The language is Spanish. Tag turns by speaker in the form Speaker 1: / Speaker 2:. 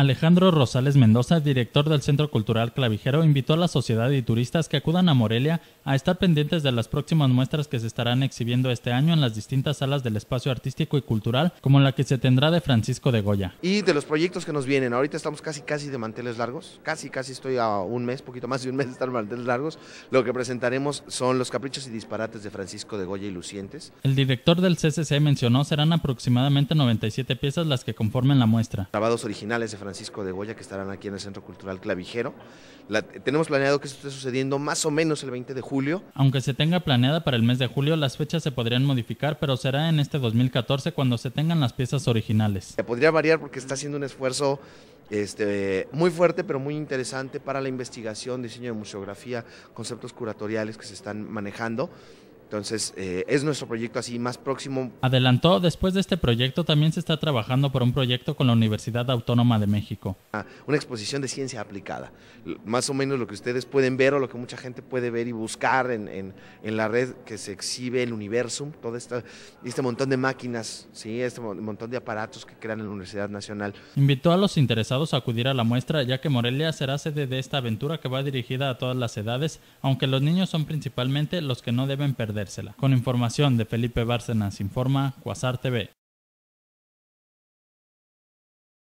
Speaker 1: Alejandro Rosales Mendoza, director del Centro Cultural Clavijero, invitó a la sociedad y turistas que acudan a Morelia a estar pendientes de las próximas muestras que se estarán exhibiendo este año en las distintas salas del espacio artístico y cultural, como la que se tendrá de Francisco de Goya.
Speaker 2: Y de los proyectos que nos vienen, ahorita estamos casi casi de manteles largos, casi casi estoy a un mes, poquito más de un mes de estar en manteles largos, lo que presentaremos son los caprichos y disparates de Francisco de Goya y Lucientes.
Speaker 1: El director del CCC mencionó serán aproximadamente 97 piezas las que conformen la muestra.
Speaker 2: Grabados originales de Francisco Francisco de Goya que estarán aquí en el Centro Cultural Clavijero. tenemos planeado que esto esté sucediendo más o menos el 20 de julio.
Speaker 1: Aunque se tenga planeada para el mes de julio, las fechas se podrían modificar, pero será en este 2014 cuando se tengan las piezas originales.
Speaker 2: Podría variar porque está haciendo un esfuerzo este, muy fuerte, pero muy interesante para la investigación, diseño de museografía, conceptos curatoriales que se están manejando. Entonces, eh, es nuestro proyecto así más próximo.
Speaker 1: Adelantó, después de este proyecto también se está trabajando por un proyecto con la Universidad Autónoma de México. Ah,
Speaker 2: una exposición de ciencia aplicada. Más o menos lo que ustedes pueden ver o lo que mucha gente puede ver y buscar en, en, la red que se exhibe el Universum, todo este montón de máquinas, ¿sí? este montón de aparatos que crean en la Universidad Nacional.
Speaker 1: Invitó a los interesados a acudir a la muestra, ya que Morelia será sede de esta aventura que va dirigida a todas las edades, aunque los niños son principalmente los que no deben perder con información de Felipe Bárcenas, informa Cuasar TV.